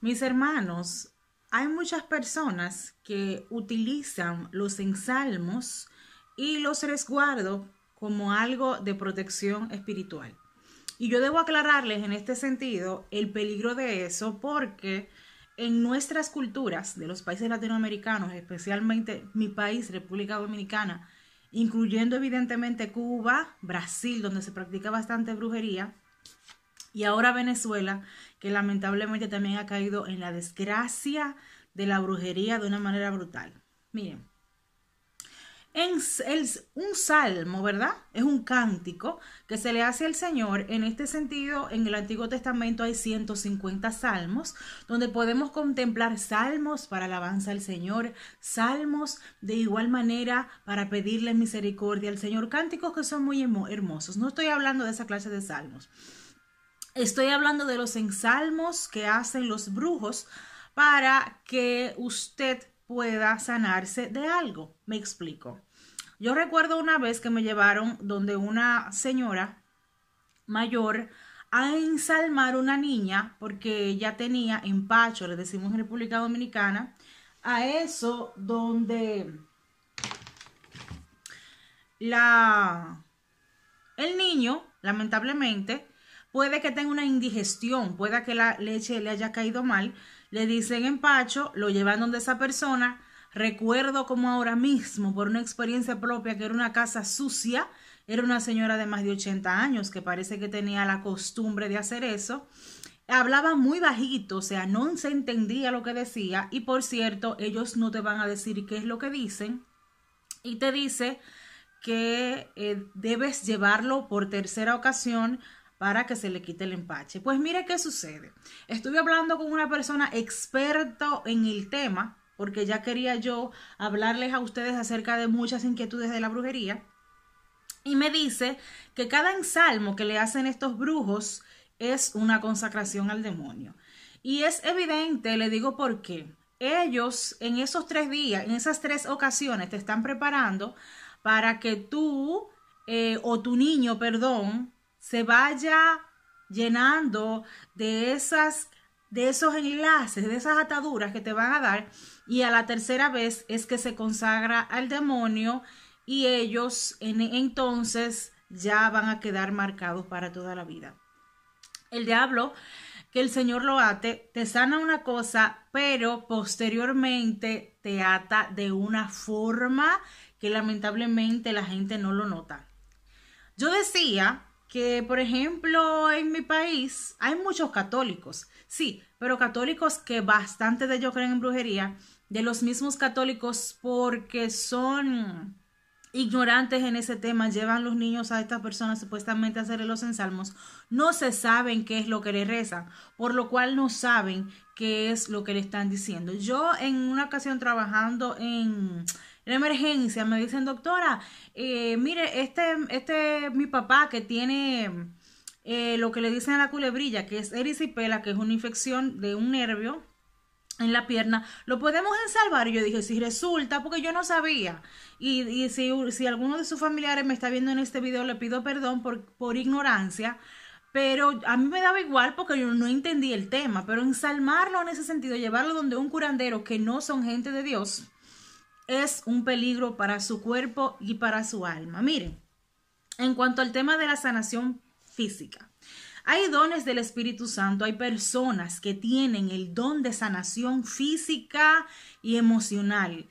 Mis hermanos, hay muchas personas que utilizan los ensalmos y los resguardos como algo de protección espiritual. Y yo debo aclararles en este sentido el peligro de eso porque en nuestras culturas de los países latinoamericanos, especialmente mi país, República Dominicana, incluyendo evidentemente Cuba, Brasil, donde se practica bastante brujería, y ahora Venezuela, que lamentablemente también ha caído en la desgracia de la brujería de una manera brutal. Miren, en un salmo, ¿verdad? Es un cántico que se le hace al Señor. En este sentido, en el Antiguo Testamento hay 150 salmos, donde podemos contemplar salmos para alabanza al Señor, salmos de igual manera para pedirle misericordia al Señor, cánticos que son muy hermosos. No estoy hablando de esa clase de salmos. Estoy hablando de los ensalmos que hacen los brujos para que usted pueda sanarse de algo. Me explico. Yo recuerdo una vez que me llevaron donde una señora mayor a ensalmar una niña porque ella tenía empacho, le decimos en República Dominicana, a eso donde la el niño, lamentablemente, Puede que tenga una indigestión, puede que la leche le haya caído mal. Le dicen empacho, lo llevan donde esa persona. Recuerdo como ahora mismo, por una experiencia propia, que era una casa sucia, era una señora de más de 80 años que parece que tenía la costumbre de hacer eso. Hablaba muy bajito, o sea, no se entendía lo que decía y por cierto, ellos no te van a decir qué es lo que dicen y te dice que eh, debes llevarlo por tercera ocasión para que se le quite el empache. Pues mire qué sucede. Estuve hablando con una persona experta en el tema, porque ya quería yo hablarles a ustedes acerca de muchas inquietudes de la brujería. Y me dice que cada ensalmo que le hacen estos brujos es una consacración al demonio. Y es evidente, le digo por qué. Ellos en esos tres días, en esas tres ocasiones, te están preparando para que tú eh, o tu niño, perdón, se vaya llenando de esas de esos enlaces, de esas ataduras que te van a dar y a la tercera vez es que se consagra al demonio y ellos en, entonces ya van a quedar marcados para toda la vida. El diablo, que el Señor lo ate, te sana una cosa, pero posteriormente te ata de una forma que lamentablemente la gente no lo nota. Yo decía que, por ejemplo, en mi país hay muchos católicos, sí, pero católicos que bastante de ellos creen en brujería, de los mismos católicos porque son ignorantes en ese tema, llevan los niños a estas personas supuestamente a hacerle los ensalmos, no se saben qué es lo que le rezan, por lo cual no saben qué es lo que le están diciendo. Yo en una ocasión trabajando en en emergencia, me dicen, doctora, eh, mire, este, este mi papá que tiene eh, lo que le dicen a la culebrilla, que es erisipela, que es una infección de un nervio en la pierna, ¿lo podemos ensalvar? Y yo dije, si resulta, porque yo no sabía. Y, si, alguno de sus familiares me está viendo en este video, le pido perdón por, por ignorancia. Pero a mí me daba igual porque yo no entendí el tema. Pero ensalmarlo en ese sentido, llevarlo donde un curandero que no son gente de Dios, es un peligro para su cuerpo y para su alma. Miren, en cuanto al tema de la sanación física, hay dones del Espíritu Santo, hay personas que tienen el don de sanación física y emocional.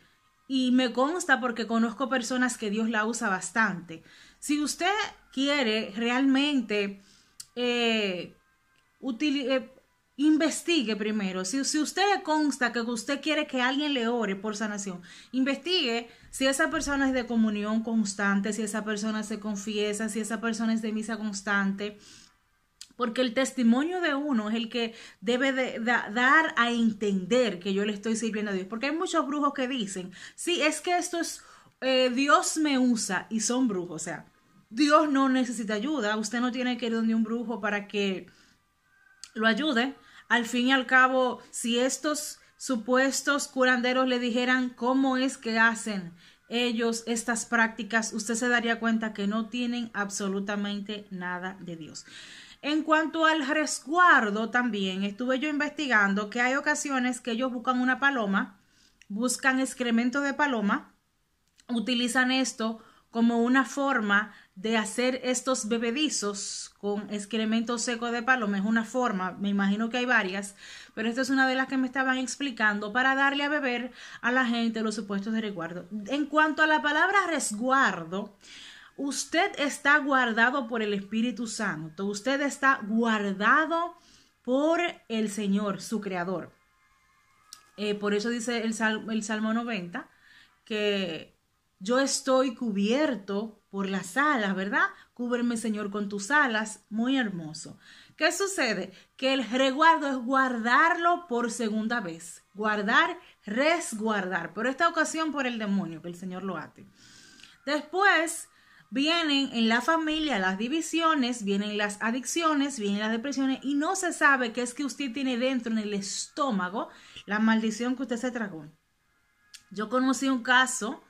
Y me consta porque conozco personas que Dios la usa bastante. Si usted quiere realmente eh, eh investigue primero. Si, usted consta que usted quiere que alguien le ore por sanación, investigue si esa persona es de comunión constante, si esa persona se confiesa, si esa persona es de misa constante. Porque el testimonio de uno es el que debe dar a entender que yo le estoy sirviendo a Dios. Porque hay muchos brujos que dicen, sí, es que esto es, eh, Dios me usa y son brujos. O sea, Dios no necesita ayuda, usted no tiene que ir donde un brujo para que lo ayude. Al fin y al cabo, si estos supuestos curanderos le dijeran cómo es que hacen ellos estas prácticas, usted se daría cuenta que no tienen absolutamente nada de Dios. En cuanto al resguardo, también estuve yo investigando que hay ocasiones que ellos buscan una paloma, buscan excremento de paloma, utilizan esto como una forma de hacer estos bebedizos con excremento seco de paloma. Es una forma, me imagino que hay varias, pero esta es una de las que me estaban explicando para darle a beber a la gente los supuestos de resguardo. En cuanto a la palabra resguardo, usted está guardado por el Espíritu Santo, usted está guardado por el Señor, su Creador. Eh, por eso dice el Salmo 90 que yo estoy cubierto por las alas, ¿verdad? Cúbreme, Señor, con tus alas, muy hermoso. ¿Qué sucede? Que el reguardo es guardarlo por segunda vez. Guardar, resguardar. Pero esta ocasión por el demonio, que el Señor lo ate. Después vienen en la familia las divisiones, vienen las adicciones, vienen las depresiones y no se sabe qué es que usted tiene dentro en el estómago la maldición que usted se tragó. Yo conocí un caso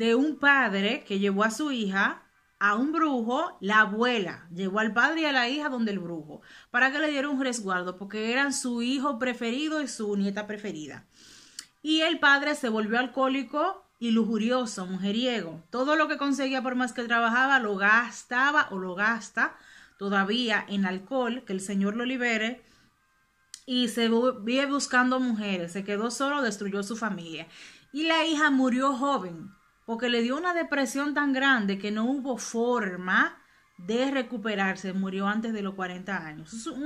de un padre que llevó a su hija a un brujo, la abuela llevó al padre y a la hija donde el brujo, para que le diera un resguardo, porque eran su hijo preferido y su nieta preferida. Y el padre se volvió alcohólico y lujurioso, mujeriego. Todo lo que conseguía por más que trabajaba lo gastaba o lo gasta todavía en alcohol, que el Señor lo libere. Y se vive buscando mujeres, se quedó solo, destruyó su familia. Y la hija murió joven, porque le dio una depresión tan grande que no hubo forma de recuperarse, murió antes de los 40 años. Eso es,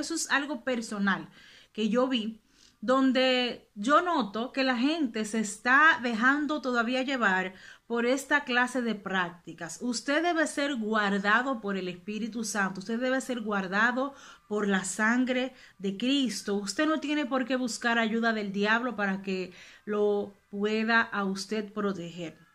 eso es algo personal que yo vi, donde yo noto que la gente se está dejando todavía llevar por esta clase de prácticas. Usted debe ser guardado por el Espíritu Santo, usted debe ser guardado por la sangre de Cristo. Usted no tiene por qué buscar ayuda del diablo para que lo pueda a usted proteger.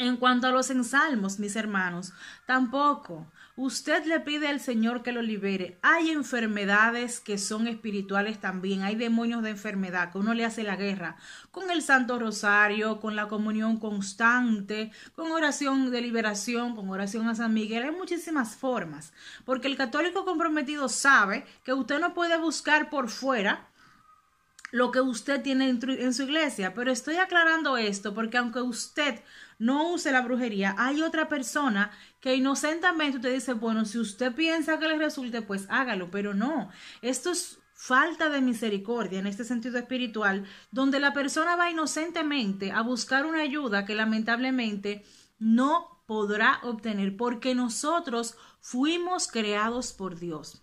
En cuanto a los ensalmos, mis hermanos, tampoco. Usted le pide al Señor que lo libere. Hay enfermedades que son espirituales también. Hay demonios de enfermedad que uno le hace la guerra con el Santo Rosario, con la comunión constante, con oración de liberación, con oración a San Miguel. Hay muchísimas formas. Porque el católico comprometido sabe que usted no puede buscar por fuera lo que usted tiene en, su iglesia. Pero estoy aclarando esto porque aunque usted no use la brujería, hay otra persona que inocentemente usted dice, bueno, si usted piensa que le resulte, pues hágalo, pero no. Esto es falta de misericordia en este sentido espiritual, donde la persona va inocentemente a buscar una ayuda que lamentablemente no podrá obtener porque nosotros fuimos creados por Dios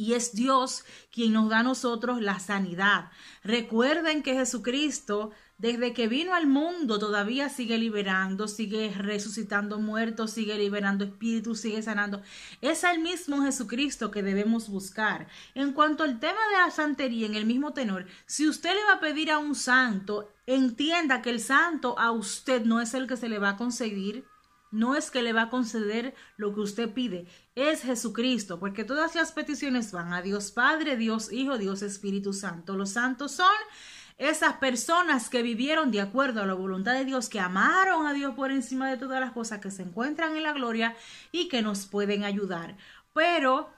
y es Dios quien nos da a nosotros la sanidad. Recuerden que Jesucristo, desde que vino al mundo, todavía sigue liberando, sigue resucitando muertos, sigue liberando espíritus, sigue sanando. Es el mismo Jesucristo que debemos buscar. En cuanto al tema de la santería, en el mismo tenor, si usted le va a pedir a un santo, entienda que el santo a usted no es el que se le va a conseguir no es que le va a conceder lo que usted pide, es Jesucristo, porque todas las peticiones van a Dios Padre, Dios Hijo, Dios Espíritu Santo. Los santos son esas personas que vivieron de acuerdo a la voluntad de Dios, que amaron a Dios por encima de todas las cosas que se encuentran en la gloria y que nos pueden ayudar. Pero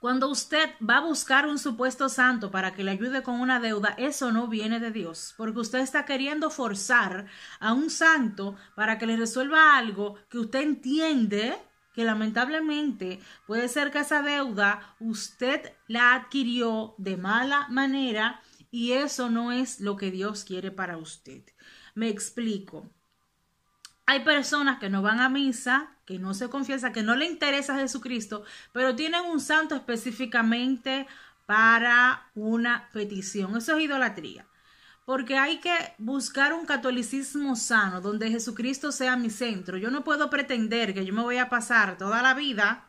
cuando usted va a buscar un supuesto santo para que le ayude con una deuda, eso no viene de Dios, porque usted está queriendo forzar a un santo para que le resuelva algo que usted entiende que lamentablemente puede ser que esa deuda usted la adquirió de mala manera y eso no es lo que Dios quiere para usted. Me explico. Hay personas que no van a misa, que no se confiesan, que no le interesa a Jesucristo, pero tienen un santo específicamente para una petición. Eso es idolatría. Porque hay que buscar un catolicismo sano, donde Jesucristo sea mi centro. Yo no puedo pretender que yo me voy a pasar toda la vida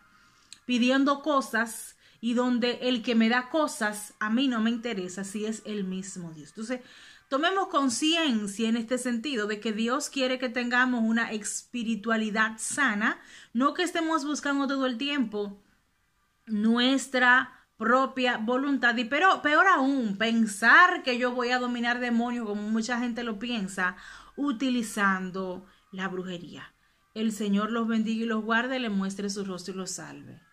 pidiendo cosas y donde el que me da cosas a mí no me interesa si es el mismo Dios. Entonces, Tomemos conciencia en este sentido de que Dios quiere que tengamos una espiritualidad sana, no que estemos buscando todo el tiempo nuestra propia voluntad. Y pero peor aún, pensar que yo voy a dominar demonios, como mucha gente lo piensa, utilizando la brujería. El Señor los bendiga y los guarde, le muestre su rostro y los salve.